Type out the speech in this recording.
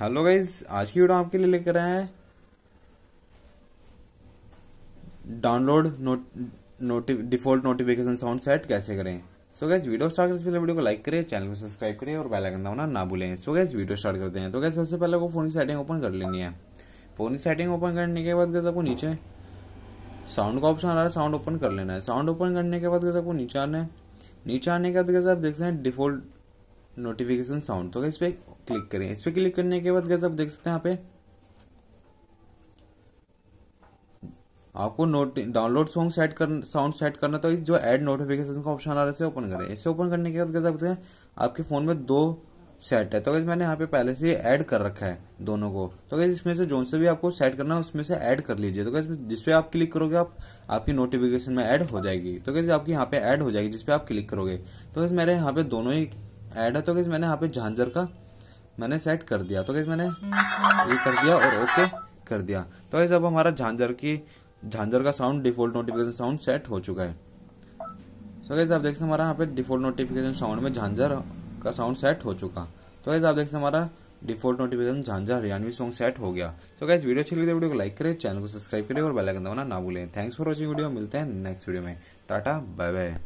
hello guys आज की video आपके लिए लेकर आए हैं download default notification sound set कैसे करें so so guys video start करने से पहले वीडियो को लाइक करें चैनल को सब्सक्राइब करें और बेल आइकन दबाना ना भूलें so so guys video start करते हैं तो गैस सबसे पहले आपको फोन की सेटिंग ओपन कर लेनी है फोन की सेटिंग ओपन करने के बाद गैस आपको नीचे साउंड का ऑप्शन आ रहा है साउंड ओपन कर लेना है साउंड ओपन करने के बाद गैस आपको नीचे आना है नीचे आने के बाद गैस आप देख सकते हैं डिफॉल्ट नोटिफिकेशन साउंड तो इस पर क्लिक करें इस पर क्लिक करने के बाद आप देख सकते हैं यहाँ पे आपको नोट डाउनलोड सॉन्ग सेट कर साउंड सेट करना तो जो एड नोटिफिकेशन का ऑप्शन आ रहा है इसे ओपन करें इसे ओपन करने के बाद सकते हैं आपके फोन में दो सेट है तो कैसे मैंने यहाँ पे पहले से ऐड कर रखा है दोनों को तो कैसे इसमें से जो से भी आपको सेट करना है उसमें से ऐड कर लीजिए तो कैसे जिसपे आप क्लिक करोगे आप आपकी नोटिफिकेशन में ऐड हो जाएगी तो कैसे आपकी यहाँ पे ऐड हो जाएगी जिसपे आप क्लिक करोगे तो कैसे मेरे यहाँ पे दोनों ही ऐड है तो कैसे मैंने यहाँ पे झांझर का मैंने सेट कर दिया तो कैसे मैंने ये कर दिया और ओके कर दिया तो गैस अब हमारा झांझर की झांझर का sound default notification sound set हो चुका है तो कैसे आप देख सकते हमारा यहाँ पे डिफॉल्ट नोटिफिकेशन साउंड में झांझर का साउंड सेट हो चुका तो गैस आप देख सकते हमारा डिफॉल्ट नोटिफिकेशन झांझर हरियाणवी सॉन्ग सेट हो गया तो so, वीडियो अच्छी लगी वीडियो तो को लाइक करें चैनल को सब्सक्राइब करें और बेल आइकन दबाना ना भूलें थैंक्स फॉर वॉचिंग वीडियो मिलते हैं नेक्स्ट वीडियो में टाटा बाय बाय